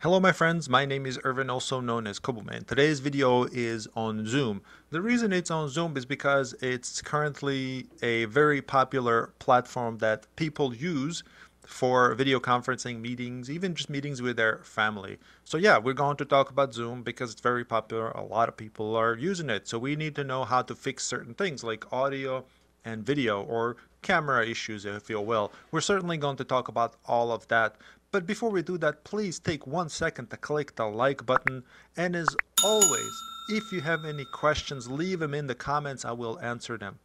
Hello my friends, my name is Irvin, also known as Koboman. Today's video is on Zoom. The reason it's on Zoom is because it's currently a very popular platform that people use for video conferencing meetings, even just meetings with their family. So yeah, we're going to talk about Zoom because it's very popular. A lot of people are using it. So we need to know how to fix certain things like audio and video or camera issues, if you will. We're certainly going to talk about all of that. But before we do that, please take one second to click the like button. And as always, if you have any questions, leave them in the comments. I will answer them.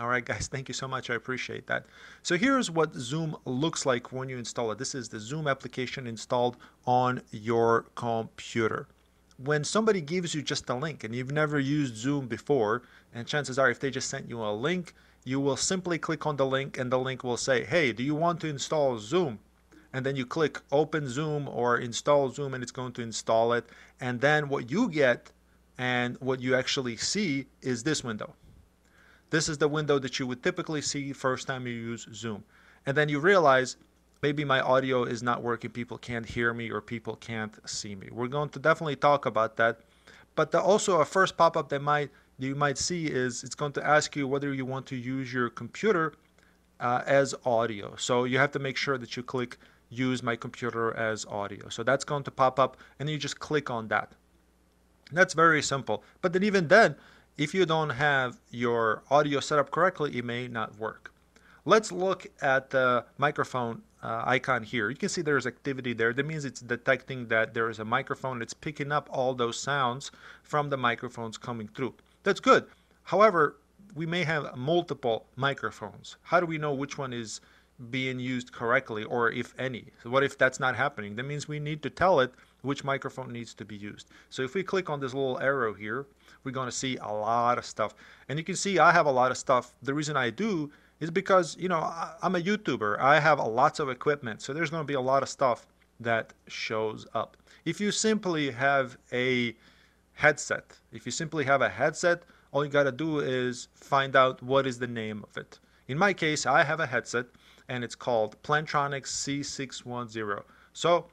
All right, guys, thank you so much. I appreciate that. So here's what Zoom looks like when you install it. This is the Zoom application installed on your computer. When somebody gives you just a link and you've never used Zoom before, and chances are if they just sent you a link, you will simply click on the link and the link will say, hey, do you want to install Zoom? and then you click open Zoom or install Zoom and it's going to install it. And then what you get and what you actually see is this window. This is the window that you would typically see first time you use Zoom. And then you realize maybe my audio is not working, people can't hear me or people can't see me. We're going to definitely talk about that. But the, also a first pop-up that might you might see is it's going to ask you whether you want to use your computer uh, as audio. So you have to make sure that you click use my computer as audio. So that's going to pop up and you just click on that. That's very simple. But then even then, if you don't have your audio set up correctly, it may not work. Let's look at the microphone uh, icon here. You can see there's activity there. That means it's detecting that there is a microphone. It's picking up all those sounds from the microphones coming through. That's good. However, we may have multiple microphones. How do we know which one is being used correctly or if any. So what if that's not happening? That means we need to tell it which microphone needs to be used. So if we click on this little arrow here, we're going to see a lot of stuff. And you can see I have a lot of stuff. The reason I do is because, you know, I'm a YouTuber. I have lots of equipment. So there's going to be a lot of stuff that shows up. If you simply have a headset, if you simply have a headset, all you got to do is find out what is the name of it. In my case, I have a headset and it's called Plantronics C610. So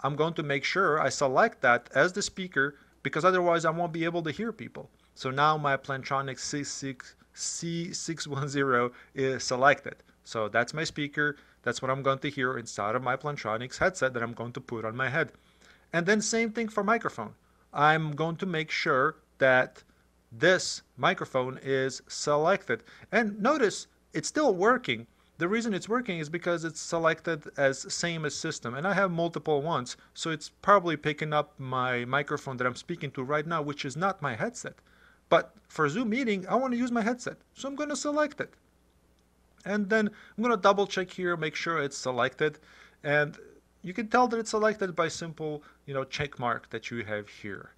I'm going to make sure I select that as the speaker because otherwise I won't be able to hear people. So now my Plantronics C6, C610 is selected. So that's my speaker. That's what I'm going to hear inside of my Plantronics headset that I'm going to put on my head. And then same thing for microphone. I'm going to make sure that this microphone is selected. And notice it's still working the reason it's working is because it's selected as same as system and I have multiple ones so it's probably picking up my microphone that I'm speaking to right now which is not my headset. But for Zoom meeting I want to use my headset so I'm going to select it. And then I'm going to double check here make sure it's selected and you can tell that it's selected by simple you know check mark that you have here.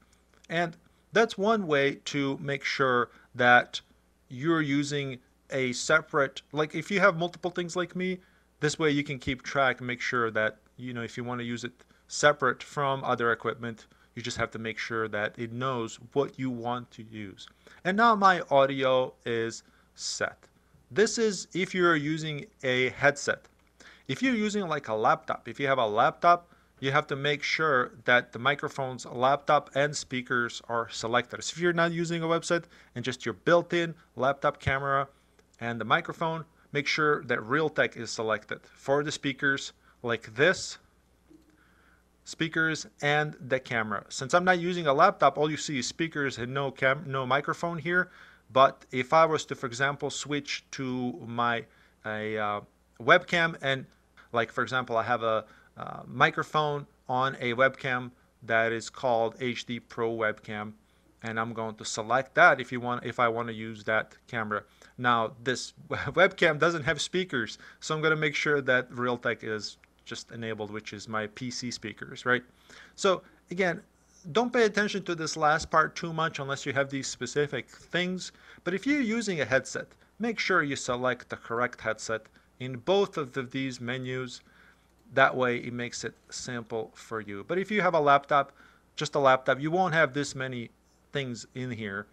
And that's one way to make sure that you're using a separate like if you have multiple things like me this way you can keep track and make sure that you know if you want to use it separate from other equipment you just have to make sure that it knows what you want to use and now my audio is set this is if you're using a headset if you're using like a laptop if you have a laptop you have to make sure that the microphones, laptop, and speakers are selected. So if you're not using a website and just your built-in laptop camera and the microphone, make sure that Realtek is selected for the speakers like this, speakers and the camera. Since I'm not using a laptop, all you see is speakers and no cam no microphone here. But if I was to, for example, switch to my a, uh, webcam and like, for example, I have a uh, microphone on a webcam that is called HD Pro Webcam and I'm going to select that if you want if I want to use that camera. Now this webcam doesn't have speakers, so I'm going to make sure that Realtek is just enabled, which is my PC speakers, right? So again, don't pay attention to this last part too much unless you have these specific things. But if you're using a headset, make sure you select the correct headset in both of the, these menus. That way it makes it simple for you. But if you have a laptop, just a laptop, you won't have this many things in here.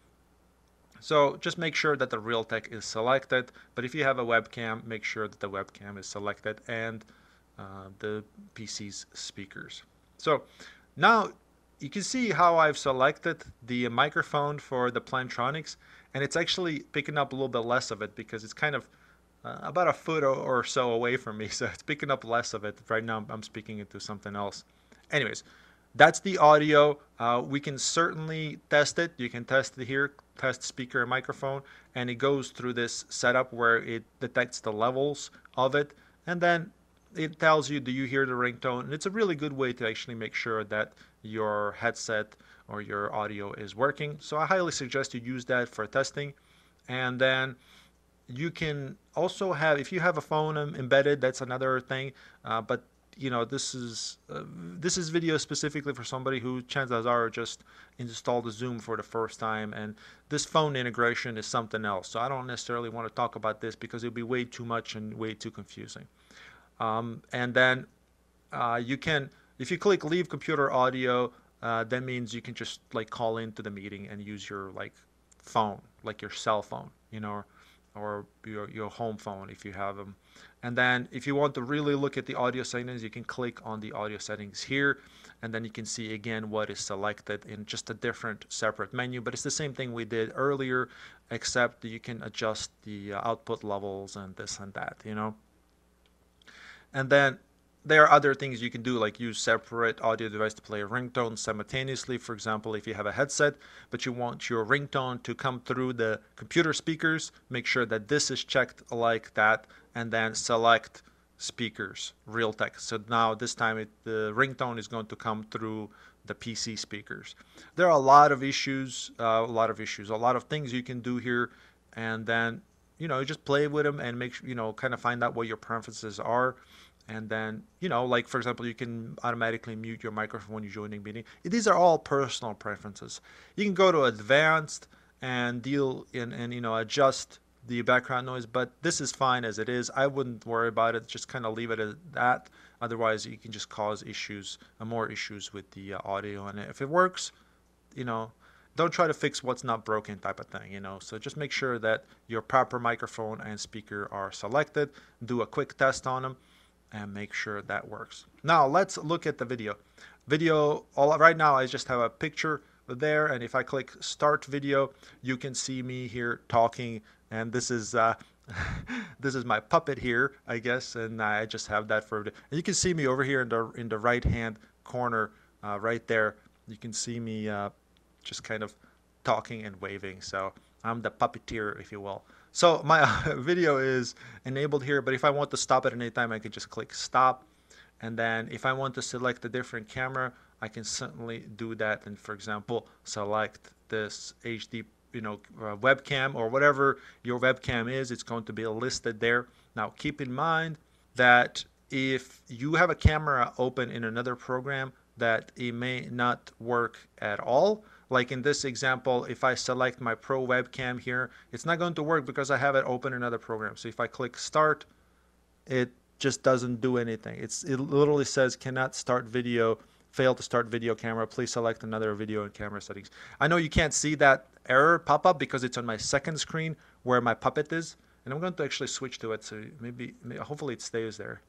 So just make sure that the Realtek is selected, but if you have a webcam, make sure that the webcam is selected and uh, the PC's speakers. So now you can see how I've selected the microphone for the Plantronics and it's actually picking up a little bit less of it because it's kind of uh, about a foot or so away from me so it's picking up less of it right now I'm speaking into something else anyways that's the audio. Uh, we can certainly test it. You can test it here, test speaker and microphone, and it goes through this setup where it detects the levels of it, and then it tells you, do you hear the ringtone? And it's a really good way to actually make sure that your headset or your audio is working. So I highly suggest you use that for testing. And then you can also have, if you have a phone embedded, that's another thing, uh, but you know this is uh, this is video specifically for somebody who chances are just installed Zoom for the first time, and this phone integration is something else. So I don't necessarily want to talk about this because it would be way too much and way too confusing. Um, and then uh, you can, if you click leave computer audio, uh, that means you can just like call into the meeting and use your like phone, like your cell phone, you know, or your your home phone if you have them. And then if you want to really look at the audio settings, you can click on the audio settings here. And then you can see again what is selected in just a different separate menu. But it's the same thing we did earlier, except you can adjust the uh, output levels and this and that, you know. And then there are other things you can do, like use separate audio device to play a ringtone simultaneously. For example, if you have a headset, but you want your ringtone to come through the computer speakers, make sure that this is checked like that, and then select speakers, realtek. So now this time it, the ringtone is going to come through the PC speakers. There are a lot of issues, uh, a lot of issues, a lot of things you can do here, and then you know just play with them and make you know kind of find out what your preferences are and then you know like for example you can automatically mute your microphone when you joining a meeting these are all personal preferences you can go to advanced and deal in and you know adjust the background noise but this is fine as it is i wouldn't worry about it just kind of leave it at that otherwise you can just cause issues uh, more issues with the uh, audio and if it works you know don't try to fix what's not broken type of thing you know so just make sure that your proper microphone and speaker are selected do a quick test on them and make sure that works. Now let's look at the video. Video, all, right now I just have a picture there and if I click start video, you can see me here talking and this is uh, this is my puppet here, I guess, and I just have that for. And you can see me over here in the in the right hand corner, uh, right there. You can see me uh, just kind of talking and waving. So I'm the puppeteer, if you will. So my video is enabled here, but if I want to stop at any time, I could just click stop. And then if I want to select a different camera, I can certainly do that. And for example, select this HD you know, uh, webcam or whatever your webcam is, it's going to be listed there. Now, keep in mind that if you have a camera open in another program, that it may not work at all. Like in this example, if I select my Pro Webcam here, it's not going to work because I have it open in another program. So if I click Start, it just doesn't do anything. It's It literally says cannot start video, fail to start video camera, please select another video and camera settings. I know you can't see that error pop up because it's on my second screen where my Puppet is. And I'm going to actually switch to it, so maybe, hopefully it stays there.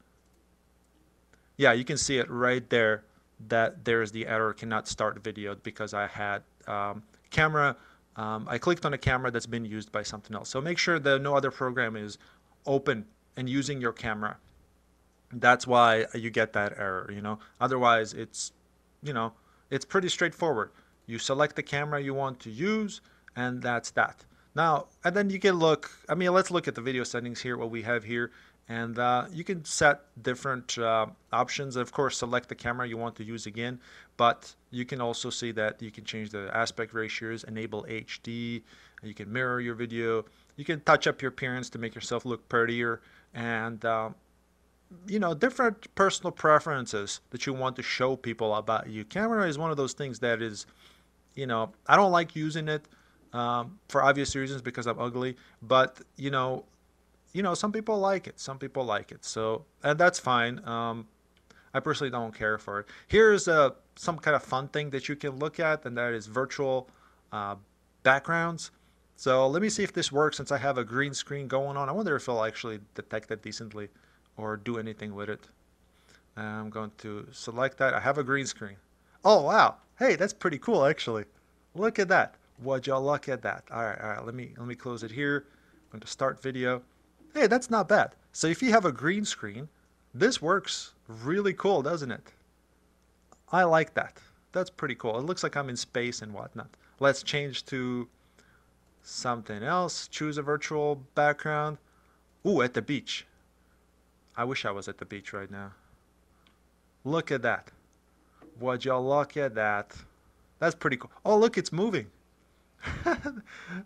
Yeah, you can see it right there that there's the error cannot start video because I had um, camera, um, I clicked on a camera that's been used by something else. So make sure that no other program is open and using your camera. That's why you get that error, you know. Otherwise, it's, you know, it's pretty straightforward. You select the camera you want to use, and that's that. Now, and then you can look, I mean, let's look at the video settings here, what we have here and uh, you can set different uh, options of course select the camera you want to use again but you can also see that you can change the aspect ratios enable HD you can mirror your video you can touch up your appearance to make yourself look prettier and uh, you know different personal preferences that you want to show people about you camera is one of those things that is you know I don't like using it um, for obvious reasons because I'm ugly but you know you know, some people like it. Some people like it. So, and that's fine. Um, I personally don't care for it. Here's a uh, some kind of fun thing that you can look at, and that is virtual uh, backgrounds. So let me see if this works since I have a green screen going on. I wonder if it'll actually detect it decently or do anything with it. I'm going to select that. I have a green screen. Oh, wow. Hey, that's pretty cool, actually. Look at that. Would y'all look at that? All right, all right. Let me, let me close it here. I'm going to start video hey, that's not bad. So if you have a green screen, this works really cool, doesn't it? I like that. That's pretty cool. It looks like I'm in space and whatnot. Let's change to something else. Choose a virtual background. Ooh, at the beach. I wish I was at the beach right now. Look at that. Would y'all look at that? That's pretty cool. Oh, look, it's moving.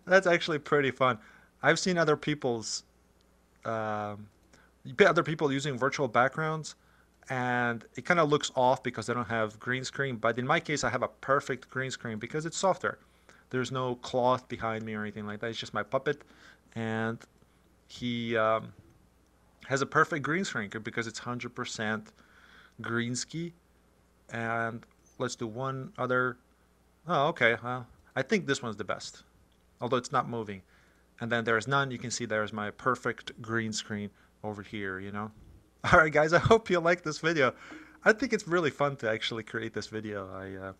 That's actually pretty fun. I've seen other people's um, other people using virtual backgrounds and it kind of looks off because they don't have green screen. But in my case, I have a perfect green screen because it's softer. There's no cloth behind me or anything like that. It's just my puppet, and he um, has a perfect green screen because it's 100% green ski. And let's do one other. Oh, okay. Well, I think this one's the best, although it's not moving and then there's none, you can see there's my perfect green screen over here, you know? All right, guys, I hope you like this video. I think it's really fun to actually create this video. I, uh,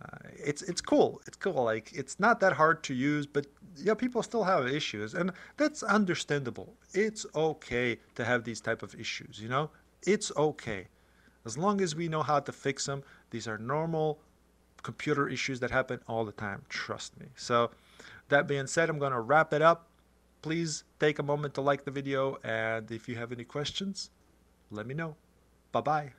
uh, it's it's cool. It's cool. Like it's not that hard to use, but yeah, people still have issues, and that's understandable. It's okay to have these type of issues. You know, it's okay, as long as we know how to fix them. These are normal computer issues that happen all the time. Trust me. So. That being said, I'm going to wrap it up. Please take a moment to like the video, and if you have any questions, let me know. Bye bye.